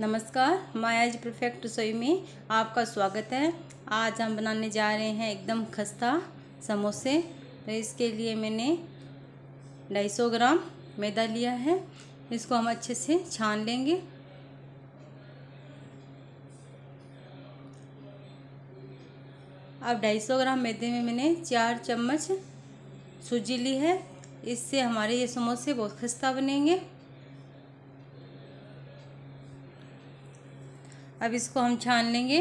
नमस्कार मायाज परफेक्ट रसोई में आपका स्वागत है आज हम बनाने जा रहे हैं एकदम खस्ता समोसे तो इसके लिए मैंने 250 ग्राम मैदा लिया है इसको हम अच्छे से छान लेंगे अब 250 ग्राम मैदे में मैंने चार चम्मच सूजी ली है इससे हमारे ये समोसे बहुत खस्ता बनेंगे अब इसको हम छान लेंगे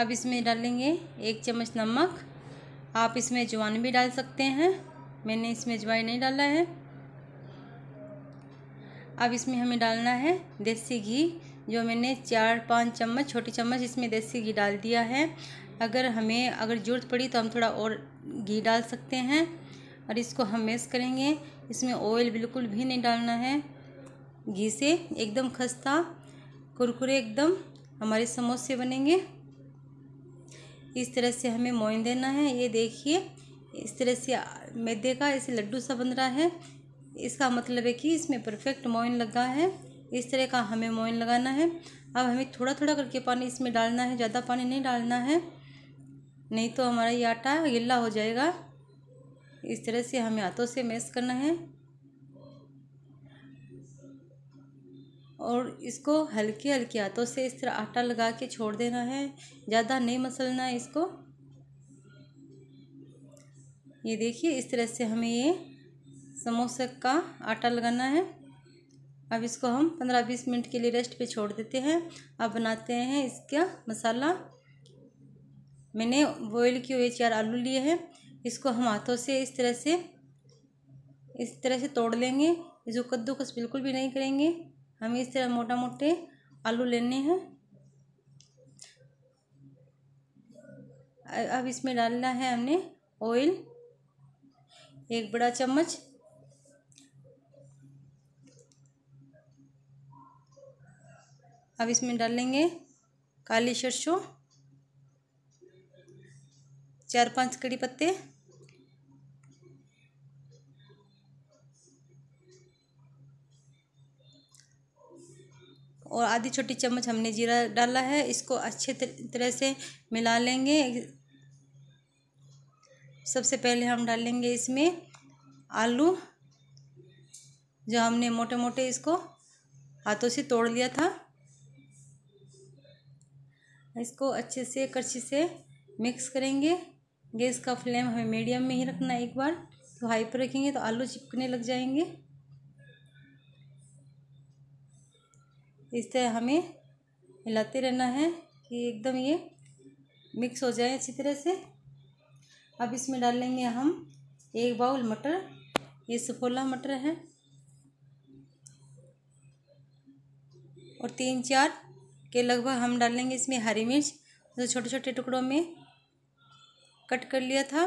अब इसमें डालेंगे एक चम्मच नमक आप इसमें अजवाइन भी डाल सकते हैं मैंने इसमें अजवाइन नहीं डाला है अब इसमें हमें डालना है देसी घी जो मैंने चार पाँच चम्मच छोटी चम्मच इसमें देसी घी डाल दिया है अगर हमें अगर ज़रूरत पड़ी तो हम थोड़ा और घी डाल सकते हैं और इसको हम मेस करेंगे इसमें ऑयल बिल्कुल भी नहीं डालना है घी से एकदम खस्ता कुरकुरे एकदम हमारे समोसे बनेंगे इस तरह से हमें मोइन देना है ये देखिए इस तरह से मैदे का ऐसे लड्डू सा बन रहा है इसका मतलब है कि इसमें परफेक्ट मोइन लगा है इस तरह का हमें मोइन लगाना है अब हमें थोड़ा थोड़ा करके पानी इसमें डालना है ज़्यादा पानी नहीं डालना है नहीं तो हमारा ये आटा गिल्ला हो जाएगा इस तरह से हमें हाथों से मैश करना है और इसको हल्के हल्के हाथों से इस तरह आटा लगा के छोड़ देना है ज़्यादा नहीं मसलना है इसको ये देखिए इस तरह से हमें ये समोसे का आटा लगाना है अब इसको हम पंद्रह बीस मिनट के लिए रेस्ट पे छोड़ देते हैं अब बनाते हैं इसका मसाला मैंने बॉयल किए हुए चार आलू लिए हैं इसको हम हाथों से इस तरह से इस तरह से तोड़ लेंगे इसको कद्दूकस बिल्कुल भी नहीं करेंगे हमें इस तरह मोटा मोटे आलू लेने हैं अब इसमें डालना है हमने ऑयल एक बड़ा चम्मच अब इसमें डालेंगे काली सरसों चार पांच कड़ी पत्ते और आधी छोटी चम्मच हमने जीरा डाला है इसको अच्छे तरह से मिला लेंगे सबसे पहले हम डालेंगे इसमें आलू जो हमने मोटे मोटे इसको हाथों से तोड़ लिया था इसको अच्छे से करछी से मिक्स करेंगे गैस का फ्लेम हमें मीडियम में ही रखना एक बार तो हाई पर रखेंगे तो आलू चिपकने लग जाएंगे इससे हमें हिलाते रहना है कि एकदम ये मिक्स हो जाए अच्छी तरह से अब इसमें डाल लेंगे हम एक बाउल मटर ये सफोला मटर है और तीन चार के लगभग हम डालेंगे इसमें हरी मिर्च जो छोटे छोटे टुकड़ों में कट कर लिया था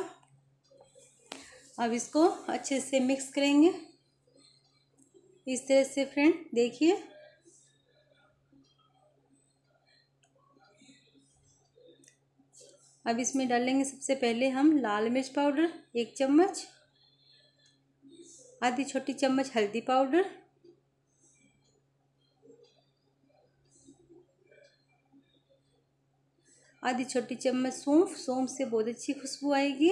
अब इसको अच्छे से मिक्स करेंगे इस तरह से फ्रेंड देखिए अब इसमें डालेंगे सबसे पहले हम लाल मिर्च पाउडर एक चम्मच आधी छोटी चम्मच हल्दी पाउडर आधी छोटी चम्मच सौंफ सौंफ से बहुत अच्छी खुशबू आएगी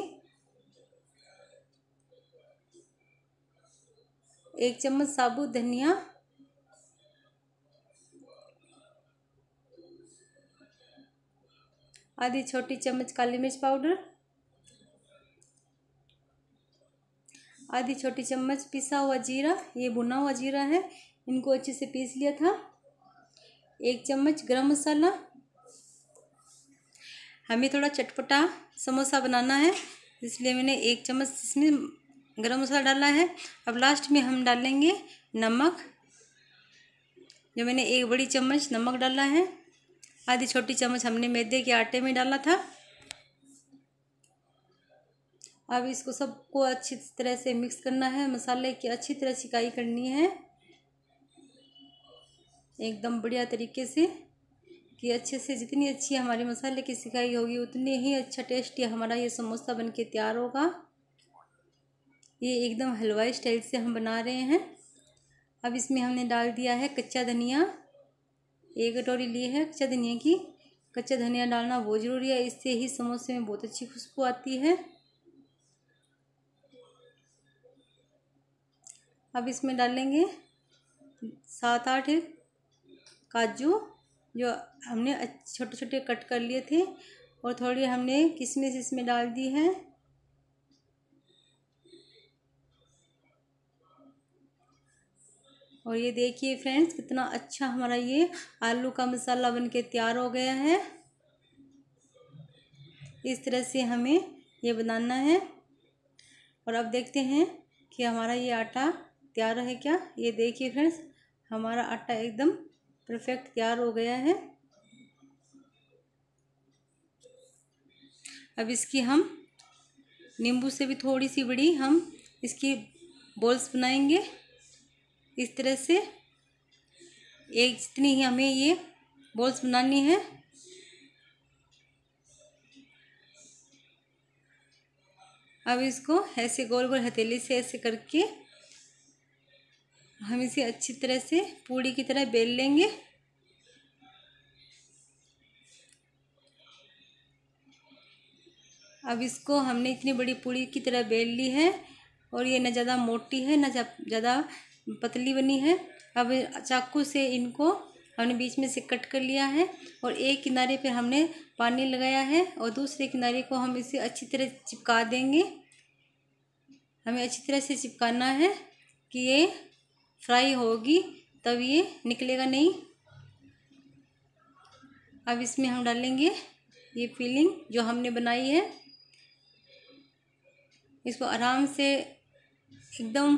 एक चम्मच साबुत धनिया आधी छोटी चम्मच काली मिर्च पाउडर आधी छोटी चम्मच पिसा हुआ जीरा ये भुना हुआ जीरा है इनको अच्छे से पीस लिया था एक चम्मच गरम मसाला हमें थोड़ा चटपटा समोसा बनाना है इसलिए मैंने एक चम्मच इसमें गरम मसाला डाला है अब लास्ट में हम डालेंगे नमक जो मैंने एक बड़ी चम्मच नमक डाला है आधी छोटी चम्मच हमने मैदे के आटे में डाला था अब इसको सबको अच्छी तरह से मिक्स करना है मसाले की अच्छी तरह सिकाई करनी है एकदम बढ़िया तरीके से कि अच्छे से जितनी अच्छी हमारे मसाले की सिकाई होगी उतने ही अच्छा टेस्टी हमारा ये समोसा बन के तैयार होगा ये एकदम हलवाई स्टाइल से हम बना रहे हैं अब इसमें हमने डाल दिया है कच्चा धनिया एक कटोरी ली है कच्चा धनिया की कच्चा धनिया डालना बहुत ज़रूरी है इससे ही समोसे में बहुत अच्छी खुशबू आती है अब इसमें डालेंगे सात आठ काजू जो हमने छोटे छोटे कट कर लिए थे और थोड़ी हमने किशमिश इसमें डाल दी है और ये देखिए फ्रेंड्स कितना अच्छा हमारा ये आलू का मसाला बन के तैयार हो गया है इस तरह से हमें ये बनाना है और अब देखते हैं कि हमारा ये आटा तैयार है क्या ये देखिए फ्रेंड्स हमारा आटा एकदम परफेक्ट तैयार हो गया है अब इसकी हम नींबू से भी थोड़ी सी बड़ी हम इसकी बॉल्स बनाएंगे इस तरह से एक जितनी ही हमें ये बॉल्स बनानी है अब इसको ऐसे गोल गोल हथेली से ऐसे करके हम इसे अच्छी तरह से पूड़ी की तरह बेल लेंगे अब इसको हमने इतनी बड़ी पूड़ी की तरह बेल ली है और ये ना ज़्यादा मोटी है ना ज़्यादा पतली बनी है अब चाकू से इनको हमने बीच में से कट कर लिया है और एक किनारे पर हमने पानी लगाया है और दूसरे किनारे को हम इसे अच्छी तरह चिपका देंगे हमें अच्छी तरह से चिपकाना है कि ये फ्राई होगी तब ये निकलेगा नहीं अब इसमें हम डालेंगे ये फीलिंग जो हमने बनाई है इसको आराम से एकदम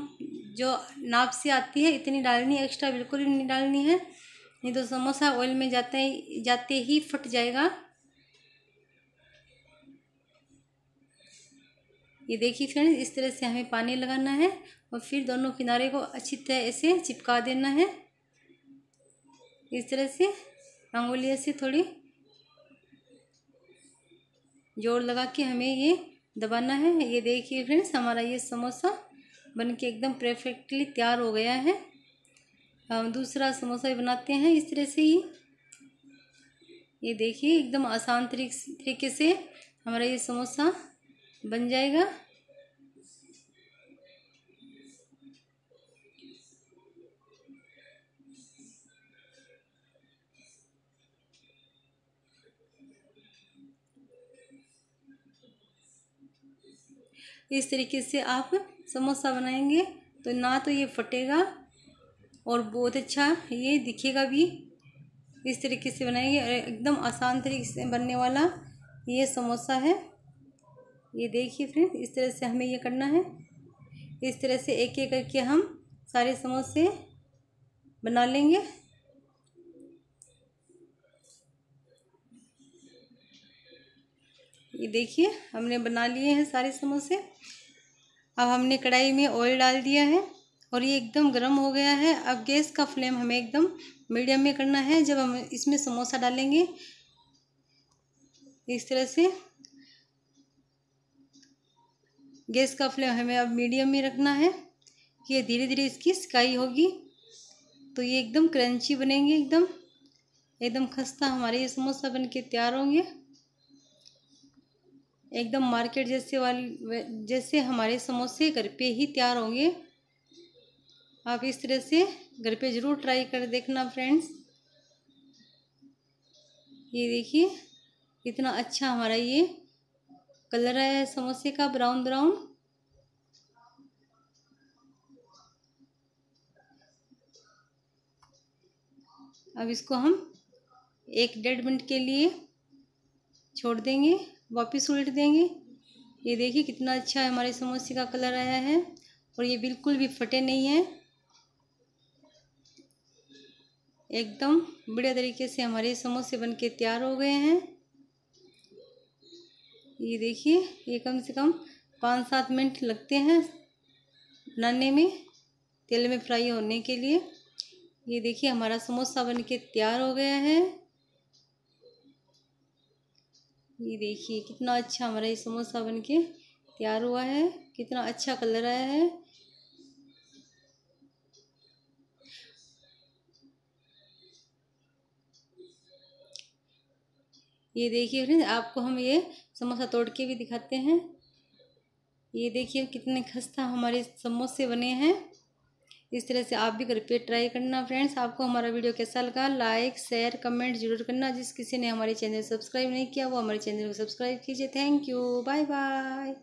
जो नाप से आती है इतनी डालनी है एक्स्ट्रा बिल्कुल भी नहीं डालनी है नहीं तो समोसा ऑयल में जाते ही जाते ही फट जाएगा ये देखिए फ्रेंड्स इस तरह से हमें पानी लगाना है और फिर दोनों किनारे को अच्छी तरह ऐसे चिपका देना है इस तरह से रंगोलिया से थोड़ी जोर लगा के हमें ये दबाना है ये देखिए फ्रेंड्स हमारा ये समोसा बन के एकदम परफेक्टली तैयार हो गया है हम दूसरा समोसा भी बनाते हैं इस तरह से ही ये देखिए एकदम आसान तरीके से हमारा ये समोसा बन जाएगा इस तरीके से आप समोसा बनाएंगे तो ना तो ये फटेगा और बहुत अच्छा ये दिखेगा भी इस तरीके से बनाएंगे और एकदम आसान तरीके से बनने वाला ये समोसा है ये देखिए फ्रेंड इस तरह से हमें ये करना है इस तरह से एक एक करके हम सारे समोसे बना लेंगे ये देखिए हमने बना लिए हैं सारे समोसे अब हमने कढ़ाई में ऑयल डाल दिया है और ये एकदम गर्म हो गया है अब गैस का फ्लेम हमें एकदम मीडियम में करना है जब हम इसमें समोसा डालेंगे इस तरह से गैस का फ्लेम हमें अब मीडियम में रखना है ये धीरे धीरे इसकी सिकाई होगी तो ये एकदम क्रंची बनेंगे एकदम एकदम खस्ता हमारे ये समोसा बन के तैयार होंगे एकदम मार्केट जैसे वाली जैसे हमारे समोसे घर पे ही तैयार होंगे आप इस तरह से घर पे ज़रूर ट्राई कर देखना फ्रेंड्स ये देखिए इतना अच्छा हमारा ये कलर आया है समोसे का ब्राउन ब्राउन अब इसको हम एक डेढ़ मिनट के लिए छोड़ देंगे वापस उलट देंगे ये देखिए कितना अच्छा है हमारे समोसे का कलर आया है और ये बिल्कुल भी फटे नहीं है एकदम बढ़िया तरीके से हमारे समोसे बन के तैयार हो गए हैं ये देखिए ये कम से कम पाँच सात मिनट लगते हैं बनाने में तेल में फ्राई होने के लिए ये देखिए हमारा समोसा बन के तैयार हो गया है ये देखिए कितना अच्छा हमारा ये समोसा बन के तैयार हुआ है कितना अच्छा कलर आया है ये देखिए फ्रेंड्स आपको हम ये समोसा तोड़ के भी दिखाते हैं ये देखिए कितने खस्ता हमारे समोसे बने हैं इस तरह से आप भी घर पे ट्राई करना फ्रेंड्स आपको हमारा वीडियो कैसा लगा लाइक शेयर कमेंट जरूर करना जिस किसी ने हमारे चैनल सब्सक्राइब नहीं किया वो हमारे चैनल को सब्सक्राइब कीजिए थैंक यू बाय बाय